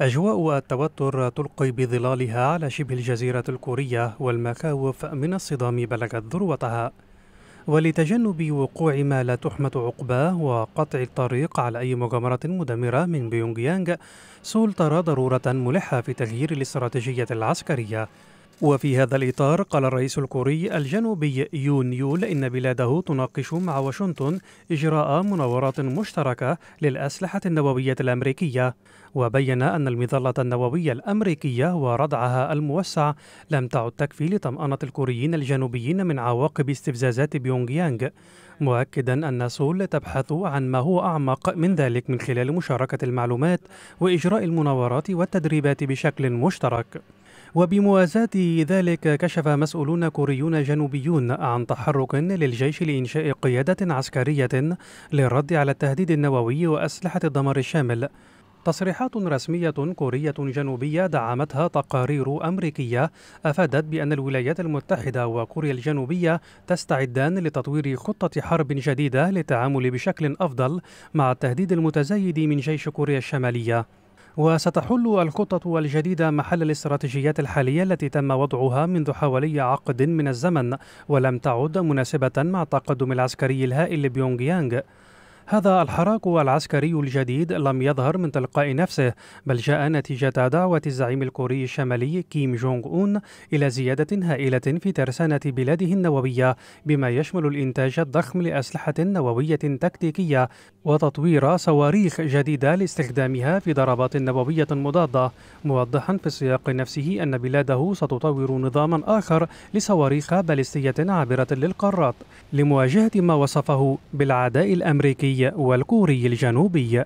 أجواء التوتر تلقي بظلالها على شبه الجزيرة الكورية والمخاوف من الصدام بلغت ذروتها ولتجنب وقوع ما لا تحمد عقباه وقطع الطريق على أي مغامرة مدمرة من بيونغيانغ سول ترى ضرورة ملحة في تغيير الاستراتيجية العسكرية وفي هذا الإطار قال الرئيس الكوري الجنوبي يون يول إن بلاده تناقش مع واشنطن إجراء مناورات مشتركة للأسلحة النووية الأمريكية وبين أن المظلة النووية الأمريكية وردعها الموسع لم تعد تكفي لطمأنة الكوريين الجنوبيين من عواقب استفزازات بيونغ يانغ مؤكدا أن سول تبحث عن ما هو أعمق من ذلك من خلال مشاركة المعلومات وإجراء المناورات والتدريبات بشكل مشترك وبموازاة ذلك كشف مسؤولون كوريون جنوبيون عن تحرك للجيش لإنشاء قيادة عسكرية للرد على التهديد النووي وأسلحة الدمار الشامل تصريحات رسمية كورية جنوبية دعمتها تقارير أمريكية أفادت بأن الولايات المتحدة وكوريا الجنوبية تستعدان لتطوير خطة حرب جديدة للتعامل بشكل أفضل مع التهديد المتزايد من جيش كوريا الشمالية وستحل الخطط الجديدة محل الاستراتيجيات الحالية التي تم وضعها منذ حوالي عقد من الزمن ولم تعد مناسبة مع التقدم العسكري الهائل لبيونغ يانغ هذا الحراك العسكري الجديد لم يظهر من تلقاء نفسه بل جاء نتيجة دعوة الزعيم الكوري الشمالي كيم جونغ أون إلى زيادة هائلة في ترسانة بلاده النووية بما يشمل الإنتاج الضخم لأسلحة نووية تكتيكية وتطوير صواريخ جديدة لاستخدامها في ضربات نووية مضادة موضحا في السياق نفسه أن بلاده ستطور نظاما آخر لصواريخ باليستية عابرة للقارات لمواجهة ما وصفه بالعداء الأمريكي الشمالي والكوري الجنوبي